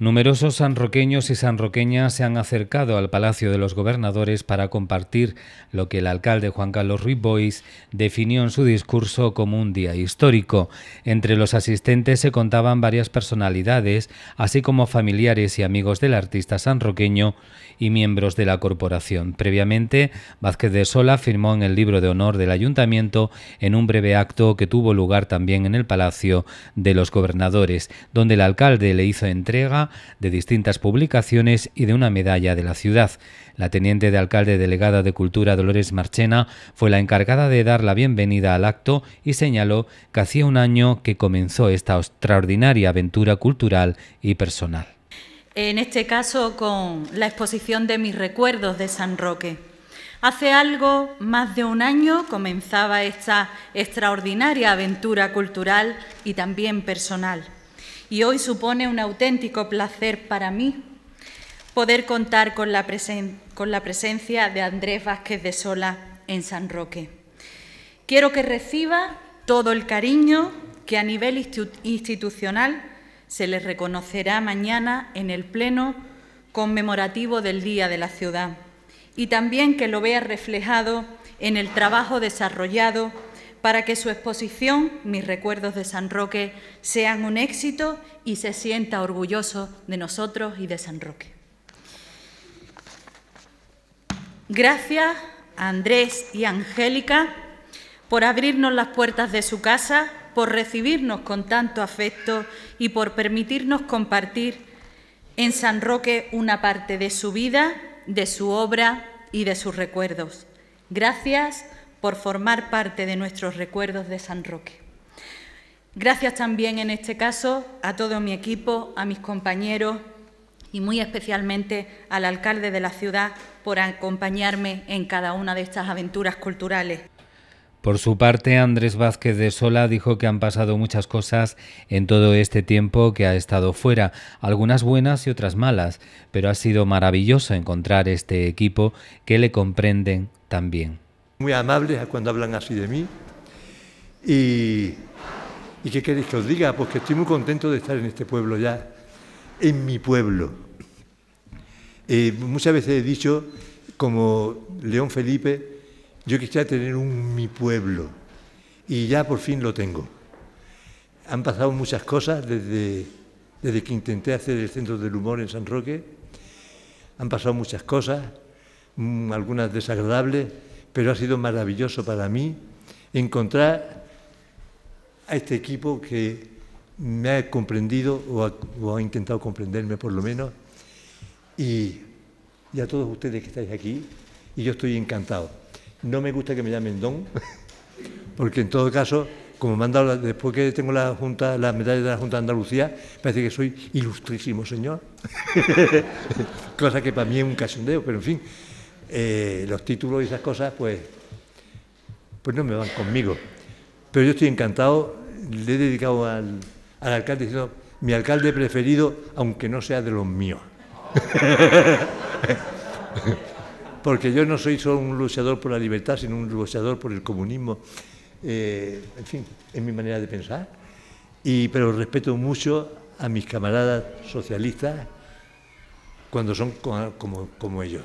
Numerosos sanroqueños y sanroqueñas se han acercado al Palacio de los Gobernadores para compartir lo que el alcalde Juan Carlos Ruiz Bois definió en su discurso como un día histórico. Entre los asistentes se contaban varias personalidades, así como familiares y amigos del artista sanroqueño y miembros de la corporación. Previamente, Vázquez de Sola firmó en el libro de honor del ayuntamiento en un breve acto que tuvo lugar también en el Palacio de los Gobernadores, donde el alcalde le hizo entrega de distintas publicaciones y de una medalla de la ciudad. La teniente de alcalde delegada de Cultura, Dolores Marchena, fue la encargada de dar la bienvenida al acto y señaló que hacía un año que comenzó esta extraordinaria aventura cultural y personal. En este caso, con la exposición de mis recuerdos de San Roque. Hace algo más de un año comenzaba esta extraordinaria aventura cultural y también personal y hoy supone un auténtico placer para mí poder contar con la, presencia de Andrés Vázquez de Sola en San Roque. Quiero que reciba todo el cariño que a nivel institucional se le reconocerá mañana en el Pleno conmemorativo del Día de la Ciudad y también que lo vea reflejado en el trabajo desarrollado para que su exposición, Mis recuerdos de San Roque, sean un éxito y se sienta orgulloso de nosotros y de San Roque. Gracias a Andrés y Angélica por abrirnos las puertas de su casa, por recibirnos con tanto afecto y por permitirnos compartir en San Roque una parte de su vida, de su obra y de sus recuerdos. Gracias por formar parte de nuestros recuerdos de San Roque. Gracias también en este caso a todo mi equipo, a mis compañeros y muy especialmente al alcalde de la ciudad por acompañarme en cada una de estas aventuras culturales. Por su parte, Andrés Vázquez de Sola dijo que han pasado muchas cosas en todo este tiempo que ha estado fuera, algunas buenas y otras malas, pero ha sido maravilloso encontrar este equipo que le comprenden también muy amables cuando hablan así de mí. Y, qué queréis que os diga? Pues que estoy muy contento de estar en este pueblo ya, en mi pueblo. Eh, muchas veces he dicho, como León Felipe, yo quisiera tener un mi pueblo y ya por fin lo tengo. Han pasado muchas cosas desde, desde que intenté hacer el Centro del Humor en San Roque. Han pasado muchas cosas, mm, algunas desagradables, pero ha sido maravilloso para mí encontrar a este equipo que me ha comprendido o ha, intentado comprenderme por lo menos y, a todos ustedes que estáis aquí y yo estoy encantado. No me gusta que me llamen Don, porque en todo caso, como me han dado, después que tengo la, junta, la medalla de la Junta de Andalucía, parece que soy ilustrísimo señor, cosa que para mí es un cachondeo, pero en fin. Eh, los títulos y esas cosas, pues, pues no me van conmigo. Pero yo estoy encantado, le he dedicado al, alcalde diciendo, mi alcalde preferido, aunque no sea de los míos. Porque yo no soy solo un luchador por la libertad, sino un luchador por el comunismo. Eh, en fin, es mi manera de pensar. pero respeto mucho a mis camaradas socialistas cuando son como ellos.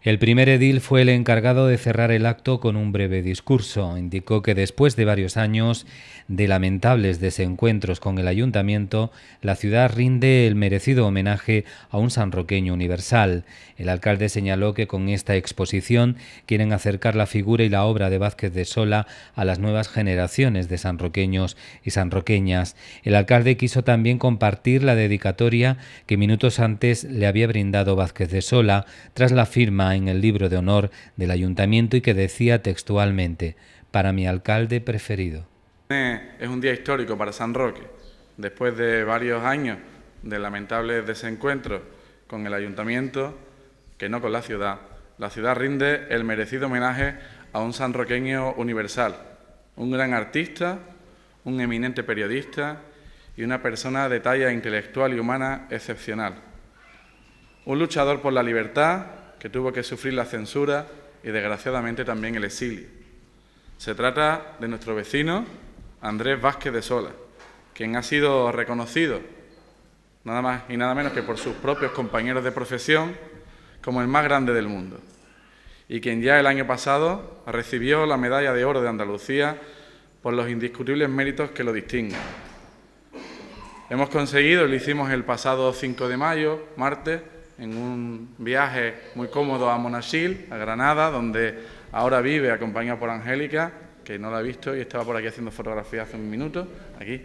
El primer edil fue el encargado de cerrar el acto con un breve discurso. Indicó que después de varios años de lamentables desencuentros con el ayuntamiento, la ciudad rinde el merecido homenaje a un sanroqueño universal. El alcalde señaló que con esta exposición quieren acercar la figura y la obra de Vázquez de Sola a las nuevas generaciones de sanroqueños y sanroqueñas. El alcalde quiso también compartir la dedicatoria que minutos antes le había brindado Vázquez de Sola tras la firma en el libro de honor del ayuntamiento y que decía textualmente, para mi alcalde preferido. Es un día histórico para San Roque. Después de varios años de lamentables desencuentros con el ayuntamiento, que no con la ciudad, la ciudad rinde el merecido homenaje a un sanroqueño universal, un gran artista, un eminente periodista y una persona de talla intelectual y humana excepcional. Un luchador por la libertad, que tuvo que sufrir la censura y desgraciadamente también el exilio. Se trata de nuestro vecino Andrés Vázquez de Sola, quien ha sido reconocido nada más y nada menos que por sus propios compañeros de profesión como el más grande del mundo, y quien ya el año pasado recibió la medalla de oro de Andalucía por los indiscutibles méritos que lo distinguen. Hemos conseguido, lo hicimos el pasado 5 de mayo, martes, en un viaje muy cómodo a Monachil, a Granada, donde ahora vive acompañado por Angélica, que no la ha visto y estaba por aquí haciendo fotografía hace un minuto, aquí.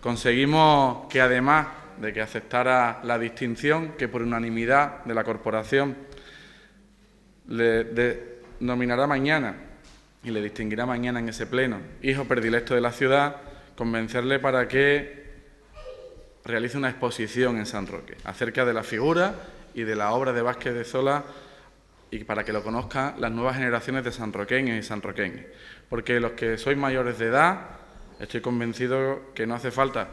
Conseguimos que además de que aceptara la distinción que por unanimidad de la corporación le nominará mañana y le distinguirá mañana en ese pleno, hijo predilecto de la ciudad, convencerle para que realice una exposición en San Roque acerca de la figura y de la obra de Vázquez de Sola y para que lo conozcan las nuevas generaciones de sanroqueños y sanroqueñes. Porque los que sois mayores de edad, estoy convencido que no hace falta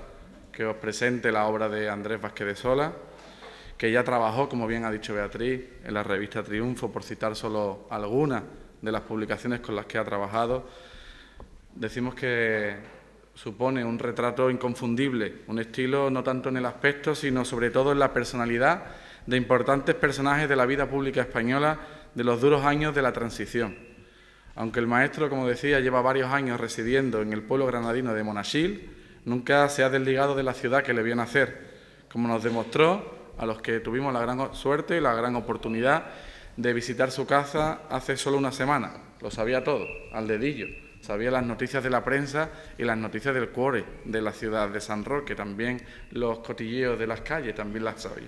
que os presente la obra de Andrés Vázquez de Sola, que ya trabajó, como bien ha dicho Beatriz, en la revista Triunfo, por citar solo algunas de las publicaciones con las que ha trabajado. Decimos que supone un retrato inconfundible, un estilo no tanto en el aspecto, sino sobre todo en la personalidad de importantes personajes de la vida pública española de los duros años de la transición. Aunque el maestro, como decía, lleva varios años residiendo en el pueblo granadino de Monachil, nunca se ha desligado de la ciudad que le vio nacer, como nos demostró a los que tuvimos la gran suerte y la gran oportunidad de visitar su casa hace solo una semana. Lo sabía todo, al dedillo Sabía las noticias de la prensa y las noticias del cuore de la ciudad de San Roque, también los cotilleos de las calles, también las sabía.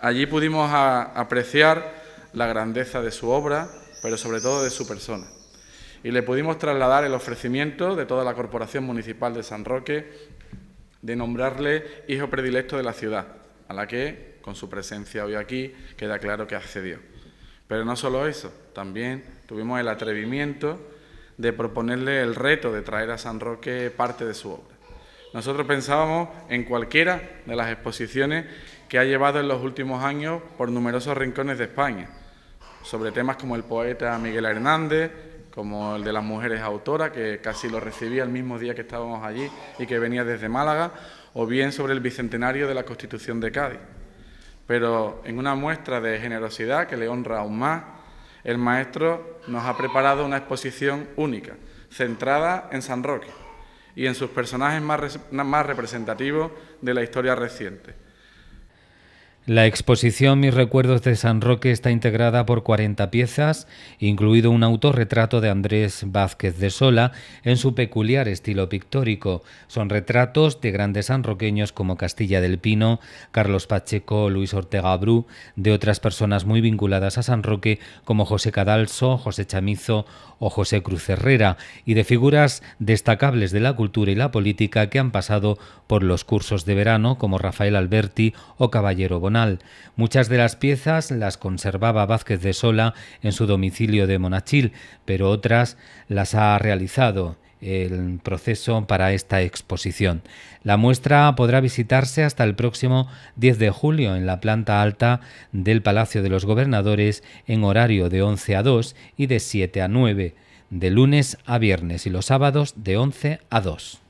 Allí pudimos apreciar la grandeza de su obra, pero sobre todo de su persona. Y le pudimos trasladar el ofrecimiento de toda la Corporación Municipal de San Roque de nombrarle hijo predilecto de la ciudad, a la que, con su presencia hoy aquí, queda claro que accedió. Pero no solo eso, también tuvimos el atrevimiento de proponerle el reto de traer a San Roque parte de su obra. Nosotros pensábamos en cualquiera de las exposiciones que ha llevado en los últimos años por numerosos rincones de España, sobre temas como el poeta Miguel Hernández, como el de las mujeres autoras, que casi lo recibía el mismo día que estábamos allí y que venía desde Málaga, o bien sobre el bicentenario de la Constitución de Cádiz. Pero en una muestra de generosidad que le honra aún más, el maestro nos ha preparado una exposición única, centrada en San Roque y en sus personajes más, representativos de la historia reciente. La exposición Mis recuerdos de San Roque está integrada por 40 piezas, incluido un autorretrato de Andrés Vázquez de Sola en su peculiar estilo pictórico. Son retratos de grandes sanroqueños como Castilla del Pino, Carlos Pacheco, Luis Ortega Bru, de otras personas muy vinculadas a San Roque como José Cadalso, José Chamizo o José Cruz Herrera, y de figuras destacables de la cultura y la política que han pasado por los cursos de verano como Rafael Alberti o Caballero Bonet. Muchas de las piezas las conservaba Vázquez de Sola en su domicilio de Monachil, pero otras las ha realizado el proceso para esta exposición. La muestra podrá visitarse hasta el próximo 10 de julio en la planta alta del Palacio de los Gobernadores en horario de 11 a 2 y de 7 a 9, de lunes a viernes y los sábados de 11 a 2.